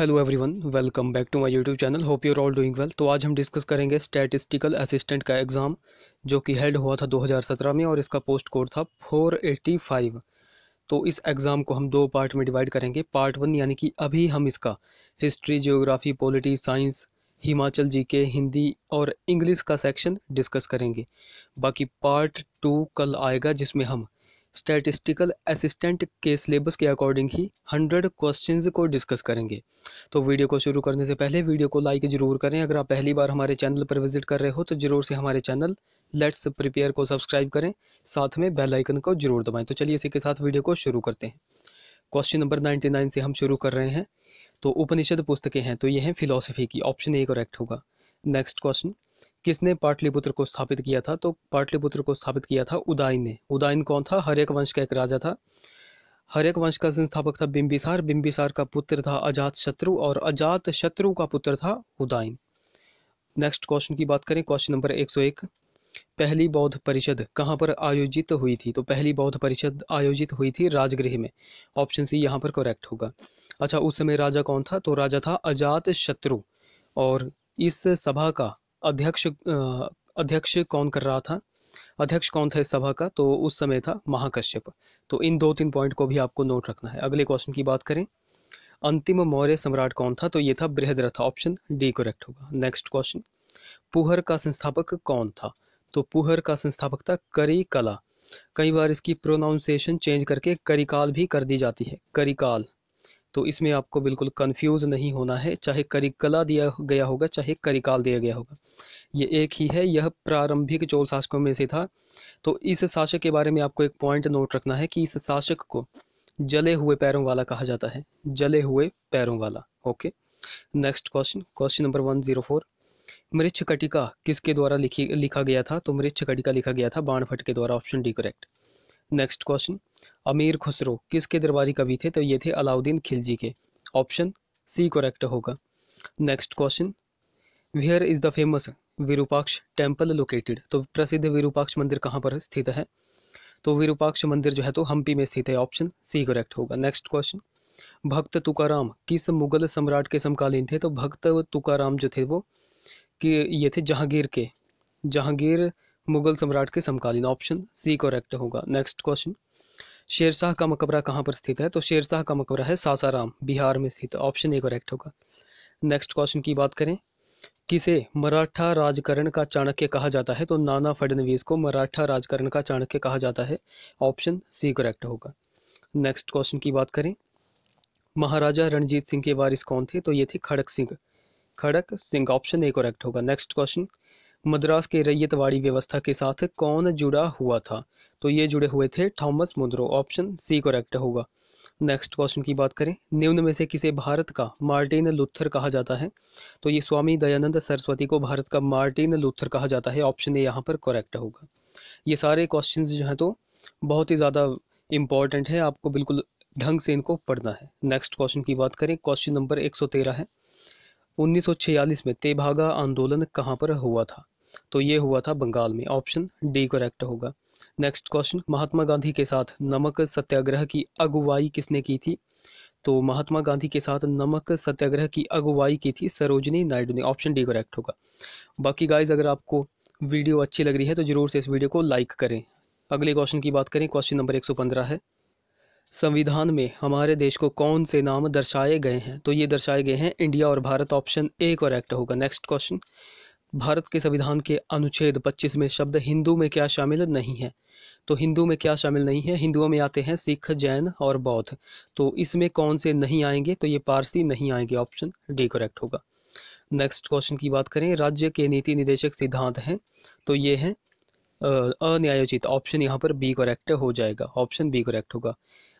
hello everyone welcome back to my YouTube channel hope are all doing well तो आज हम discuss करेंगे statistical assistant का exam जो कि हेल्ड हुआ था 2017 में और इसका पोस्ट कोड था 485 तो इस एग्ज़ाम को हम दो पार्ट में डिवाइड करेंगे पार्ट वन यानी कि अभी हम इसका history geography polity science Himachal G K Hindi और इंग्लिस का सेक्शन डिस्कस करेंगे बाकी पार्ट टू कल आएगा जिसमें हम स्टैटिस्टिकल असिस्टेंट के सिलेबस के अकॉर्डिंग ही हंड्रेड क्वेश्चंस को डिस्कस करेंगे तो वीडियो को शुरू करने से पहले वीडियो को लाइक जरूर करें अगर आप पहली बार हमारे चैनल पर विजिट कर रहे हो तो ज़रूर से हमारे चैनल लेट्स प्रिपेयर को सब्सक्राइब करें साथ में बेल आइकन को जरूर दबाएं तो चलिए इसी के साथ वीडियो को शुरू करते हैं क्वेश्चन नंबर नाइन्टी नाइन से हम शुरू कर रहे हैं तो उपनिषद पुस्तकें हैं तो ये हैं फिलोसफी की ऑप्शन ए करेक्ट होगा नेक्स्ट क्वेश्चन किसने पाटलिपुत्र को स्थापित किया था तो पाटलिपुत्र को स्थापित किया था उदाइन ने उदाइन कौन था हरेक वंश का एक राजा था हरेक वंश का संस्थापक था बिंबिसार बिंबिसार का पुत्र था अजात शत्रु और अजात शत्रु का पुत्र था उदाइन नेक्स्ट क्वेश्चन की बात करें क्वेश्चन नंबर एक सौ एक पहली बौद्ध परिषद कहाँ पर आयोजित हुई थी तो पहली बौद्ध परिषद आयोजित हुई थी राजगृह में ऑप्शन सी यहाँ पर करेक्ट होगा अच्छा उस समय राजा कौन था तो राजा था अजात शत्रु और इस सभा का अध्यक्ष अध्यक्ष कौन कर रहा था अध्यक्ष कौन था इस सभा का तो उस समय था महाकश्यप तो इन दो तीन पॉइंट को भी आपको नोट रखना है अगले क्वेश्चन की बात करें अंतिम मौर्य सम्राट कौन था तो ये था बृहद्रथ ऑप्शन डी करेक्ट होगा नेक्स्ट क्वेश्चन पुहर का संस्थापक कौन था तो पुहर का संस्थापक था करी कला कई बार इसकी प्रोनाउंसिएशन चेंज करके करिकाल भी कर दी जाती है करिकाल तो इसमें आपको बिल्कुल कंफ्यूज नहीं होना है चाहे करिकला दिया गया होगा चाहे करिकाल दिया गया होगा ये एक ही है यह प्रारंभिक चोल शासकों में से था तो इस शासक के बारे में आपको एक पॉइंट नोट रखना है कि इस शासक को जले हुए पैरों वाला कहा जाता है जले हुए पैरों वाला okay next question question number one zero four Mrichchhakatika किसके द्वारा लिखी लिखा गया था तो मृक्ष कटिका लिखा गया था बाणभट्ट के द्वारा option D correct next question Amir Khusro किसके दरबारी कवि थे तो ये थे अलाउद्दीन खिलजी के ऑप्शन सी करेक्ट होगा next question where is the famous Virupaksha temple located तो प्रसिद्ध विरूपाक्ष मंदिर कहाँ पर स्थित है तो विरूपाक्ष मंदिर जो है तो हम्पी में स्थित है ऑप्शन सी करेक्ट होगा नेक्स्ट क्वेश्चन भक्त तुकाराम किस मुगल सम्राट के समकालीन थे तो भक्त तुकाराम जो थे वो कि ये थे जहांगीर के जहांगीर मुगल सम्राट के समकालीन ऑप्शन सी करेक्ट होगा नेक्स्ट क्वेश्चन शेरशाह का मकबरा कहाँ पर स्थित है तो शेरशाह का मकबरा है सासाराम बिहार में स्थित ऑप्शन ए करेक्ट होगा नेक्स्ट क्वेश्चन की बात करें किसे मराठा राजकरण का चाणक्य कहा जाता है तो नाना फडनवीस को मराठा राजकरण का चाणक्य कहा जाता है ऑप्शन सी करेक्ट होगा नेक्स्ट क्वेश्चन की बात करें महाराजा रणजीत सिंह के वारिस कौन थे तो ये थे Kharak Singh Kharak Singh option A correct होगा नेक्स्ट क्वेश्चन मद्रास के रैयतवाड़ी व्यवस्था के साथ कौन जुड़ा हुआ था तो ये जुड़े हुए थे Thomas Munro option C correct होगा नेक्स्ट क्वेश्चन की बात करें निम्न में से किसे भारत का मार्टिन लुथर कहा जाता है तो ये स्वामी दयानंद सरस्वती को भारत का मार्टिन लुथर कहा जाता है ऑप्शन ए यहाँ पर करेक्ट होगा ये सारे क्वेश्चन जो हैं तो बहुत ही ज़्यादा इम्पॉर्टेंट है आपको बिल्कुल ढंग से इनको पढ़ना है नेक्स्ट क्वेश्चन की बात करें क्वेश्चन नंबर एक है उन्नीस में तेभागा आंदोलन कहाँ पर हुआ था तो ये हुआ था बंगाल में ऑप्शन डी करेक्ट होगा नेक्स्ट क्वेश्चन महात्मा गांधी के साथ नमक सत्याग्रह की अगुवाई किसने की थी तो महात्मा गांधी के साथ नमक सत्याग्रह की अगुवाई की थी सरोजनी नायडू ने ऑप्शन डी करेक्ट होगा बाकी गाइज अगर आपको वीडियो अच्छी लग रही है तो ज़रूर से इस वीडियो को लाइक करें अगले क्वेश्चन की बात करें क्वेश्चन नंबर एक है संविधान में हमारे देश को कौन से नाम दर्शाए गए हैं तो ये दर्शाए गए हैं इंडिया और भारत ऑप्शन ए करेक्ट होगा नेक्स्ट क्वेश्चन भारत के संविधान के अनुच्छेद 25 में शब्द हिंदू में क्या शामिल नहीं है तो हिंदू में क्या शामिल नहीं है हिंदुओं में आते हैं सिख जैन और बौद्ध तो इसमें कौन से नहीं आएंगे तो ये पारसी नहीं आएंगे ऑप्शन डी करेक्ट होगा नेक्स्ट क्वेश्चन की बात करें राज्य के नीति निदेशक सिद्धांत हैं तो ये हैं अन्यायोचित ऑप्शन यहाँ पर बी करेक्ट हो जाएगा ऑप्शन बी करेक्ट होगा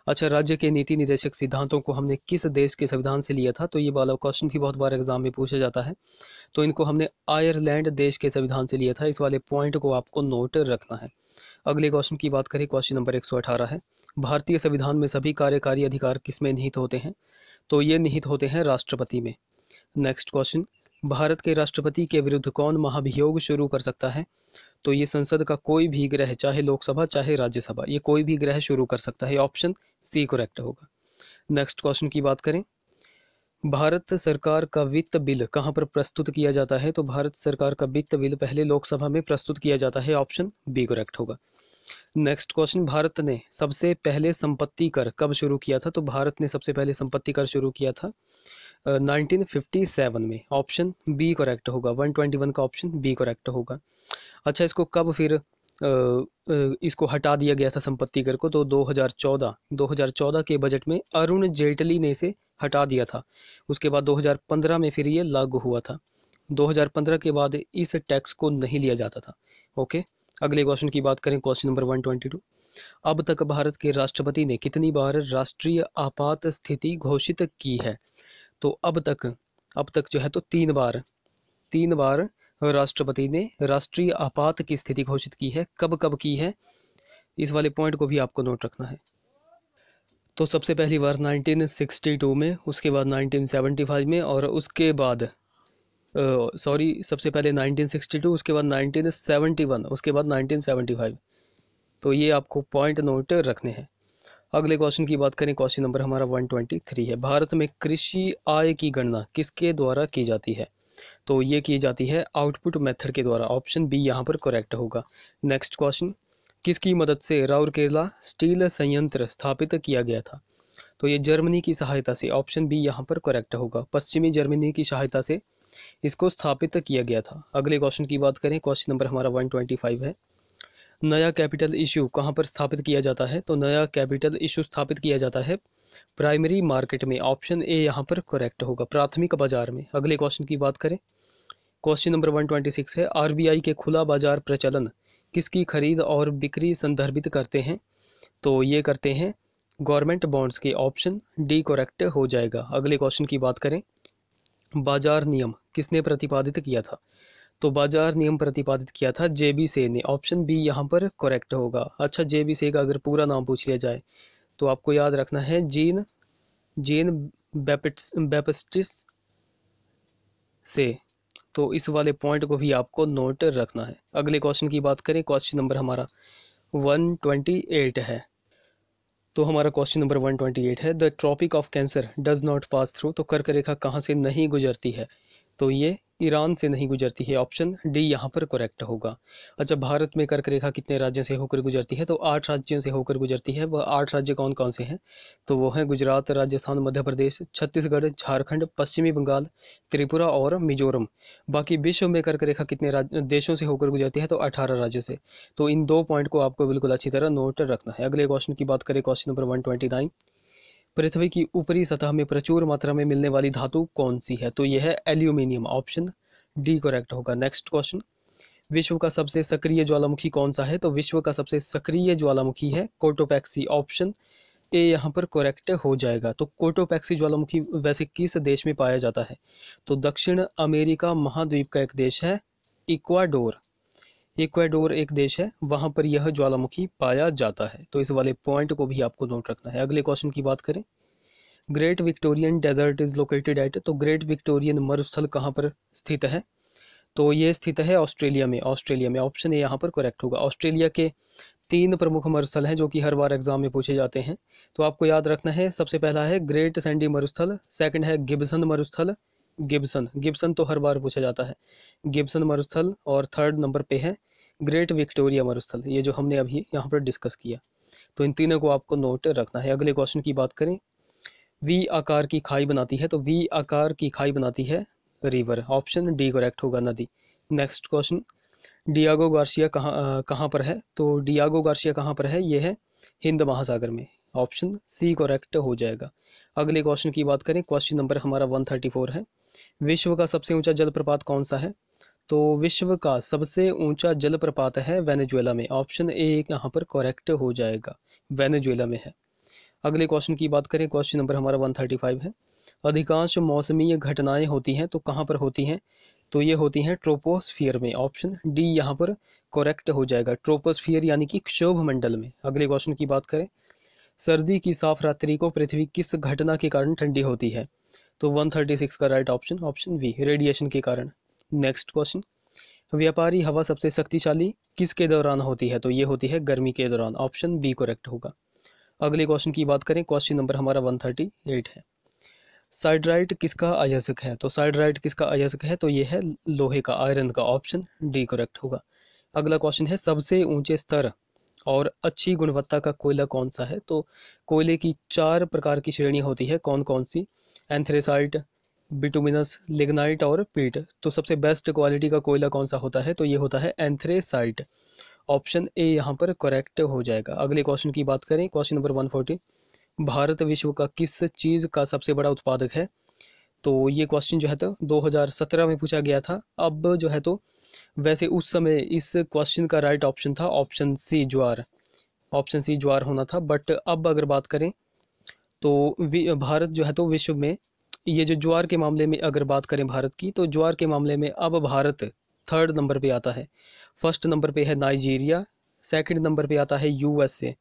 अच्छा राज्य के नीति निदेशक सिद्धांतों को हमने किस देश के संविधान से लिया था तो ये वाला क्वेश्चन भी बहुत बार एग्जाम में पूछा जाता है तो इनको हमने आयरलैंड देश के संविधान से लिया था इस वाले पॉइंट को आपको नोट रखना है अगले क्वेश्चन की बात करें क्वेश्चन नंबर एक है भारतीय संविधान में सभी कार्यकारी अधिकार किसमें निहित होते हैं तो ये निहित होते हैं राष्ट्रपति में नेक्स्ट क्वेश्चन भारत के राष्ट्रपति के विरुद्ध कौन महाभियोग शुरू कर सकता है तो ये संसद का कोई भी ग्रह चाहे लोकसभा चाहे राज्यसभा ये कोई भी ग्रह शुरू कर सकता है ऑप्शन सी करेक्ट होगा नेक्स्ट क्वेश्चन की बात करें भारत सरकार का वित्त बिल कहाँ पर प्रस्तुत किया जाता है तो भारत सरकार का वित्त बिल पहले लोकसभा में प्रस्तुत किया जाता है ऑप्शन बी करेक्ट होगा नेक्स्ट क्वेश्चन भारत ने सबसे पहले संपत्ति कर कब शुरू किया था तो भारत ने सबसे पहले संपत्ति कर शुरू किया था uh, 1957 में ऑप्शन बी करेक्ट होगा 121 का ऑप्शन बी करेक्ट होगा अच्छा इसको कब फिर इसको हटा दिया गया था संपत्ति कर को तो 2014 2014 के बजट में अरुण जेटली ने इसे हटा दिया था उसके बाद 2015 में फिर ये लागू हुआ था 2015 के बाद इस टैक्स को नहीं लिया जाता था ओके अगले क्वेश्चन की बात करें क्वेश्चन नंबर 122 अब तक भारत के राष्ट्रपति ने कितनी बार राष्ट्रीय आपात स्थिति घोषित की है तो अब तक अब तक जो है तो तीन बार तीन बार राष्ट्रपति ने राष्ट्रीय आपात की स्थिति घोषित की है कब कब की है इस वाले पॉइंट को भी आपको नोट रखना है तो सबसे पहली बार 1962 में उसके बाद 1975 में और उसके बाद सॉरी सबसे पहले 1962 उसके बाद 1971 उसके बाद 1975 तो ये आपको पॉइंट नोट रखने हैं अगले क्वेश्चन की बात करें क्वेश्चन नंबर हमारा 123 है भारत में कृषि आय की गणना किसके द्वारा की जाती है तो ये की जाती है आउटपुट मेथड के द्वारा ऑप्शन बी यहाँ पर करेक्ट होगा नेक्स्ट क्वेश्चन किसकी मदद से राउरकेला स्टील संयंत्र स्थापित किया गया था तो ये जर्मनी की सहायता से ऑप्शन बी यहाँ पर करेक्ट होगा पश्चिमी जर्मनी की सहायता से इसको स्थापित किया गया था अगले क्वेश्चन की बात करें क्वेश्चन नंबर हमारा 125 है नया कैपिटल इशू कहाँ पर स्थापित किया जाता है तो नया कैपिटल इशू स्थापित किया जाता है प्राइमरी मार्केट में ऑप्शन ए यहाँ पर करेक्ट होगा प्राथमिक बाजार में अगले क्वेश्चन की बात करें question number one twenty six है आरबीआई के खुला बाजार प्रचलन किसकी खरीद और बिक्री संदर्भित करते हैं तो ये करते हैं गवर्नमेंट बॉन्ड्स के ऑप्शन डी करेक्ट हो जाएगा अगले क्वेश्चन की बात करें बाजार नियम किसने प्रतिपादित किया था तो बाजार नियम प्रतिपादित किया था जे बी से ने ऑप्शन बी यहाँ पर करेक्ट होगा अच्छा जे बी से का अगर पूरा नाम पूछ लिया जाए तो आपको याद रखना है जीन जीन बेपस्टिस से तो इस वाले पॉइंट को भी आपको नोट रखना है अगले क्वेश्चन की बात करें क्वेश्चन नंबर हमारा वन ट्वेंटी एट है तो हमारा question number one twenty eight है the tropic of cancer does not pass through तो कर्क रेखा कहाँ से नहीं गुजरती है तो ये ईरान से नहीं गुजरती है ऑप्शन डी यहाँ पर करेक्ट होगा अच्छा भारत में कर्क रेखा कितने राज्यों से होकर गुजरती है तो आठ राज्यों से होकर गुजरती है वह आठ राज्य कौन कौन से हैं तो वो हैं गुजरात राजस्थान मध्य प्रदेश छत्तीसगढ़ झारखंड पश्चिमी बंगाल त्रिपुरा और मिजोरम बाकी विश्व में कर्क रेखा कितने देशों से होकर गुजरती है तो अठारह राज्यों से तो इन दो पॉइंट को आपको बिल्कुल अच्छी तरह नोट रखना है अगले क्वेश्चन की बात करें क्वेश्चन नंबर वन पृथ्वी की ऊपरी सतह में प्रचुर मात्रा में मिलने वाली धातु कौन सी है तो यह है एल्यूमिनियम ऑप्शन डी करेक्ट होगा नेक्स्ट क्वेश्चन विश्व का सबसे सक्रिय ज्वालामुखी कौन सा है तो विश्व का सबसे सक्रिय ज्वालामुखी है कोटोपैक्सी ऑप्शन ए यहाँ पर करेक्ट हो जाएगा तो कोटोपैक्सी ज्वालामुखी वैसे किस देश में पाया जाता है तो दक्षिण अमेरिका महाद्वीप का एक देश है इक्वाडोर इक्वाडोर एक देश है वहां पर यह ज्वालामुखी पाया जाता है तो इस वाले पॉइंट को भी आपको नोट रखना है अगले क्वेश्चन की बात करें Great Victorian Desert is located at तो ग्रेट विक्टोरियन मरुस्थल कहाँ पर स्थित है तो ये स्थित है ऑस्ट्रेलिया में ऑस्ट्रेलिया में ऑप्शन ए यहाँ पर करेक्ट होगा ऑस्ट्रेलिया के तीन प्रमुख मरुस्थल हैं जो कि हर बार एग्जाम में पूछे जाते हैं तो आपको याद रखना है सबसे पहला है ग्रेट सैंडी मरुस्थल सेकंड है गिब्सन मरुस्थल गिब्सन गिब्सन तो हर बार पूछा जाता है गिब्सन मरुस्थल और थर्ड नंबर पे है ग्रेट विक्टोरिया मरुस्थल ये जो हमने अभी यहाँ पर डिस्कस किया तो इन तीनों को आपको नोट रखना है अगले क्वेश्चन की बात करें वी आकार की खाई बनाती है तो वी आकार की खाई बनाती है रिवर ऑप्शन डी करेक्ट होगा नदी नेक्स्ट क्वेश्चन डियागो गार्सिया कहाँ कहाँ पर है तो डियागो गार्सिया कहाँ पर है ये है हिंद महासागर में ऑप्शन सी करेक्ट हो जाएगा अगले क्वेश्चन की बात करें क्वेश्चन नंबर हमारा वन थर्टी फोर है विश्व का सबसे ऊंचा जलप्रपात कौन सा है तो विश्व का सबसे ऊंचा जलप्रपात है वेनेजुएला में ऑप्शन ए यहाँ पर करेक्ट हो जाएगा वेनेजुएला में है अगले क्वेश्चन की बात करें क्वेश्चन नंबर हमारा 135 है अधिकांश मौसमी घटनाएं होती हैं तो कहाँ पर होती हैं तो ये होती हैं ट्रोपोस्फियर में ऑप्शन डी यहाँ पर करेक्ट हो जाएगा ट्रोपोस्फियर यानी कि क्षोभ मंडल में अगले क्वेश्चन की बात करें सर्दी की साफ रात्रि को पृथ्वी किस घटना के कारण ठंडी होती है तो 136 का right option option V radiation के कारण नेक्स्ट क्वेश्चन व्यापारी हवा सबसे शक्तिशाली किसके दौरान होती है तो ये होती है गर्मी के दौरान ऑप्शन बी करेक्ट होगा अगले क्वेश्चन की बात करें क्वेश्चन नंबर हमारा 138 है साइड्राइट किसका अयस्क है तो साइड्राइट किसका अयस्क है तो ये है लोहे का आयरन का ऑप्शन डी करेक्ट होगा अगला क्वेश्चन है सबसे ऊंचे स्तर और अच्छी गुणवत्ता का कोयला कौन सा है तो कोयले की चार प्रकार की श्रेणी होती है कौन कौन सी एंथ्रेसाइट बिटुमिनस लिग्नाइट और पीट तो सबसे बेस्ट क्वालिटी का कोयला कौन सा होता है तो ये होता है एंथ्रेसाइट ऑप्शन ए यहाँ पर करेक्ट हो जाएगा अगले क्वेश्चन की बात करें question number one forty Bharat विश्व का किस चीज़ का सबसे बड़ा उत्पादक है तो ये क्वेश्चन जो है तो 2017 में पूछा गया था अब जो है तो वैसे उस समय इस क्वेश्चन का राइट ऑप्शन था ऑप्शन सी ज्वार ऑप्शन सी ज्वार होना था बट अब अगर बात करें तो भारत जो है तो विश्व में ये जो ज्वार के मामले में अगर बात करें भारत की तो ज्वार के मामले में अब भारत थर्ड नंबर पे आता है फर्स्ट नंबर पे है नाइजीरिया सेकंड नंबर पे आता है यूएसए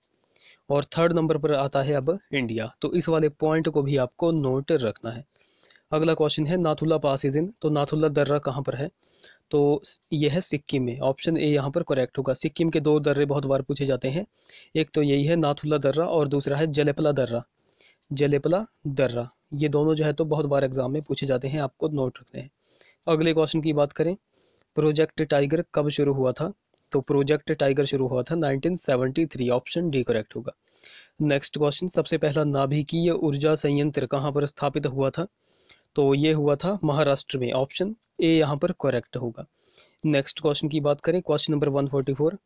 और थर्ड नंबर पर आता है अब इंडिया तो इस वाले पॉइंट को भी आपको नोट रखना है अगला क्वेश्चन है नाथुल्ला पास इज इन तो नाथुल्ला दर्रा कहाँ पर है तो यह है सिक्किम में ऑप्शन ए यहाँ पर करेक्ट होगा सिक्किम के दो दर्रे बहुत बार पूछे जाते हैं एक तो यही है नाथुल्ला दर्रा और दूसरा है जलेपला दर्रा जलेपला दर्रा ये दोनों जो है तो बहुत बार एग्ज़ाम में पूछे जाते हैं आपको नोट रखने हैं अगले क्वेश्चन की बात करें प्रोजेक्ट टाइगर कब शुरू हुआ था तो प्रोजेक्ट टाइगर शुरू हुआ था 1973 ऑप्शन डी करेक्ट होगा नेक्स्ट क्वेश्चन सबसे पहला नाभिकीय ऊर्जा संयंत्र कहाँ पर स्थापित हुआ था तो ये हुआ था महाराष्ट्र में ऑप्शन ए यहाँ पर करेक्ट होगा नेक्स्ट क्वेश्चन की बात करें क्वेश्चन नंबर वन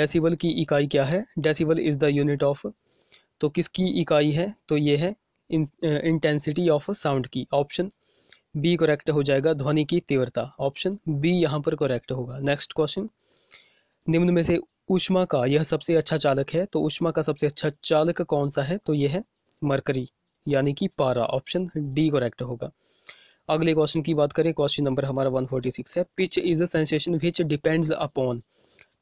डेसिबल की इकाई क्या है decibel is the unit of तो किसकी इकाई है तो ये है इंटेंसिटी ऑफ साउंड की ऑप्शन बी करेक्ट हो जाएगा ध्वनि की तीव्रता ऑप्शन बी यहाँ पर करेक्ट होगा नेक्स्ट क्वेश्चन निम्न में से उष्मा का यह सबसे अच्छा चालक है तो उष्मा का सबसे अच्छा चालक कौन सा है तो यह है मरकरी यानी कि पारा ऑप्शन डी करेक्ट होगा अगले क्वेश्चन की बात करें क्वेश्चन नंबर हमारा 146 है pitch is a sensation which depends upon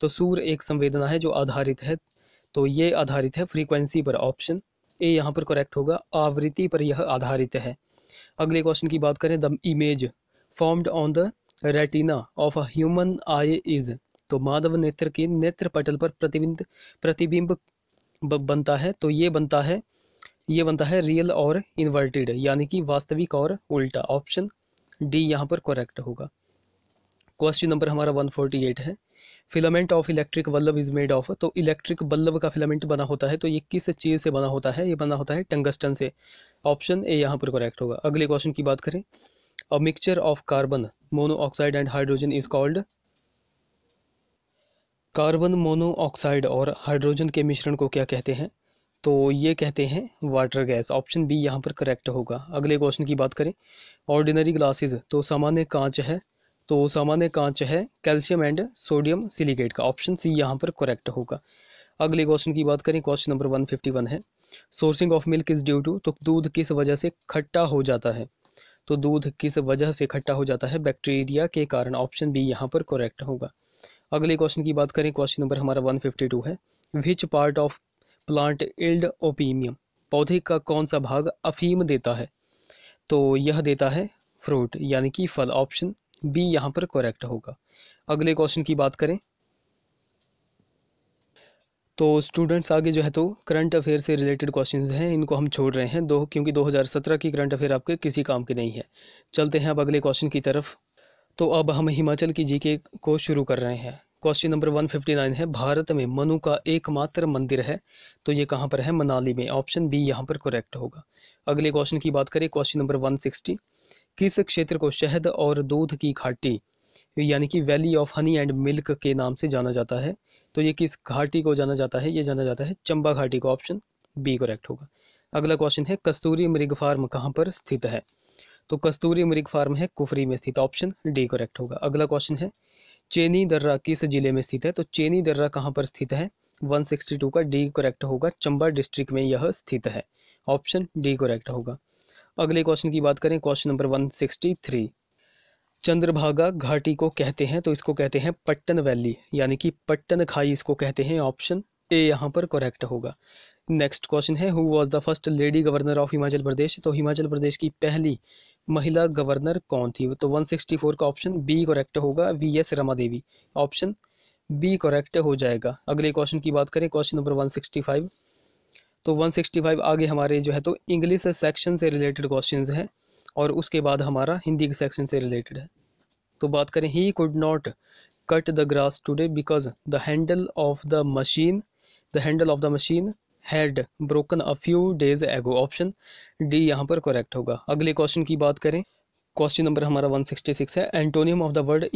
तो सूर एक संवेदना है जो आधारित है तो ये आधारित है फ्रीक्वेंसी पर ऑप्शन ए यहाँ पर करेक्ट होगा आवृत्ति पर यह आधारित है अगले क्वेश्चन की बात करें the image formed on the retina of a human eye is तो माधव नेत्र के नेत्र पटल पर प्रतिबिंब प्रतिबिंब बनता है तो ये बनता है ये बनता है रियल और इन्वर्टेड यानी कि वास्तविक और उल्टा ऑप्शन डी यहाँ पर करेक्ट होगा क्वेश्चन नंबर हमारा 148 है filament of electric bulb is made of तो इलेक्ट्रिक बल्लब का फिलामेंट बना होता है तो ये किस चीज़ से बना होता है ये बना होता है टंगस्टन से ऑप्शन ए यहाँ पर करेक्ट होगा अगले क्वेश्चन की बात करें a mixture of carbon monoxide and hydrogen is called carbon monoxide और हाइड्रोजन के मिश्रण को क्या कहते हैं तो ये कहते हैं वाटर गैस ऑप्शन बी यहाँ पर करेक्ट होगा अगले क्वेश्चन की बात करें ऑर्डिनरी ग्लासेस तो सामान्य कांच है तो सामान्य कांच है कैल्शियम एंड सोडियम सिलिकेट का ऑप्शन सी यहाँ पर करेक्ट होगा अगले क्वेश्चन की बात करें question number one fifty one है souring of milk is due to तो दूध किस वजह से खट्टा हो जाता है तो दूध किस वजह से खट्टा हो जाता है बैक्टीरिया के कारण ऑप्शन बी यहाँ पर करेक्ट होगा अगले क्वेश्चन की बात करें क्वेश्चन नंबर हमारा वन फिफ्टी टू है which part of plant yield opium पौधे का कौन सा भाग अफीम देता है तो यह देता है फ्रूट यानी कि फल ऑप्शन बी यहाँ पर करेक्ट होगा अगले क्वेश्चन की बात करें तो स्टूडेंट्स आगे जो है तो करंट अफेयर से रिलेटेड क्वेश्चन हैं इनको हम छोड़ रहे हैं दो क्योंकि 2017 की करंट अफेयर आपके किसी काम के नहीं है चलते हैं अब अगले क्वेश्चन की तरफ तो अब हम हिमाचल की जीके को शुरू कर रहे हैं क्वेश्चन नंबर 159 है भारत में मनु का एकमात्र मंदिर है तो ये कहाँ पर है मनाली में ऑप्शन बी यहाँ पर करेक्ट होगा अगले क्वेश्चन की बात करें क्वेश्चन नंबर वन किस क्षेत्र को शहद और दूध की घाटी यानी कि valley of honey and milk के नाम से जाना जाता है तो ये किस घाटी को जाना जाता है ये जाना जाता है चंबा घाटी का ऑप्शन बी करेक्ट होगा अगला क्वेश्चन है कस्तूरी मृग फार्म कहाँ पर स्थित है तो कस्तूरी मृग फार्म है कुफरी में स्थित ऑप्शन डी करेक्ट होगा अगला क्वेश्चन है चेनी दर्रा किस जिले में स्थित है तो चेनी दर्रा कहाँ पर स्थित है 162 का डी करेक्ट होगा चंबा डिस्ट्रिक्ट में यह स्थित है ऑप्शन डी करेक्ट होगा अगले क्वेश्चन की बात करें question number one sixty three Chandrabhaga घाटी को कहते हैं तो इसको कहते हैं पट्टन वैली यानी कि पट्टन खाई इसको कहते हैं ऑप्शन ए यहाँ पर करेक्ट होगा नेक्स्ट क्वेश्चन है who was the first lady governor of Himachal Pradesh तो हिमाचल प्रदेश की पहली महिला गवर्नर कौन थी तो 164 का ऑप्शन बी करेक्ट होगा V S Rama Devi option B correct हो जाएगा अगले क्वेश्चन की बात करें क्वेश्चन नंबर 165 तो 165 आगे हमारे जो है तो इंग्लिश सेक्शन से रिलेटेड क्वेश्चन हैं और उसके बाद हमारा हिंदी के सेक्शन से रिलेटेड है तो बात करें he could not cut the grass today because the handle of the machine the handle of the machine had broken a few days ago option D यहाँ पर करेक्ट होगा अगले क्वेश्चन की बात करें क्वेश्चन नंबर हमारा 166 है antonym of the word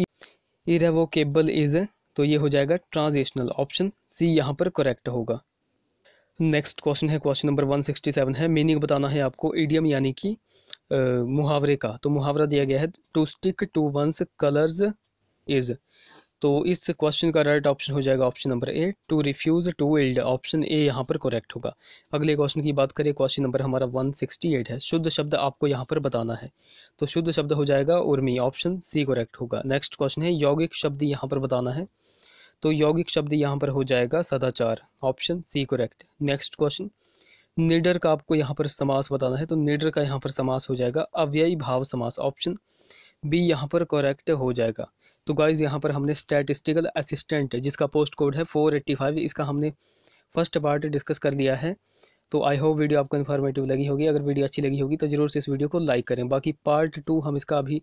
irrevocable is तो ये हो जाएगा ट्रांजिशनल ऑप्शन सी यहाँ पर करेक्ट होगा नेक्स्ट क्वेश्चन है question number one sixty seven है मीनिंग बताना है आपको ईडियम यानी कि मुहावरे का तो मुहावरा दिया गया है to stick to one's colours is तो इस क्वेश्चन का राइट ऑप्शन हो जाएगा option number A to refuse to yield option A यहाँ पर करेक्ट होगा अगले क्वेश्चन की बात करें क्वेश्चन नंबर हमारा वन सिक्सटी एट है शुद्ध शब्द आपको यहाँ पर बताना है तो शुद्ध शब्द हो जाएगा उर्मी ऑप्शन सी करेक्ट होगा नेक्स्ट क्वेश्चन है यौगिक शब्द यहाँ पर बताना है तो यौगिक शब्द यहाँ पर हो जाएगा सदाचार option C correct next question निडर का आपको यहाँ पर समास बताना है तो निडर का यहाँ पर समास हो जाएगा अव्ययी भाव समास ऑप्शन बी यहाँ पर करेक्ट हो जाएगा तो गाइज यहाँ पर हमने स्टैटिस्टिकल असिस्टेंट जिसका पोस्ट कोड है फोर एट्टी फाइव इसका हमने फर्स्ट पार्ट डिस्कस कर लिया है तो आई होप वीडियो आपको इन्फॉर्मेटिव लगी होगी अगर वीडियो अच्छी लगी होगी तो ज़रूर से इस वीडियो को लाइक करें बाकी पार्ट टू हम इसका अभी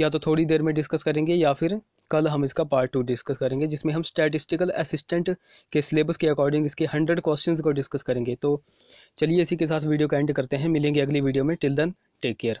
या तो थोड़ी देर में डिस्कस करेंगे या फिर कल हम इसका पार्ट टू डिस्कस करेंगे जिसमें हम स्टैटिस्टिकल असिस्टेंट के सिलेबस के अकॉर्डिंग इसके हंड्रेड क्वेश्चन को डिस्कस करेंगे तो चलिए इसी के साथ वीडियो का एंड करते हैं मिलेंगे अगली वीडियो में टिल दन टेक केयर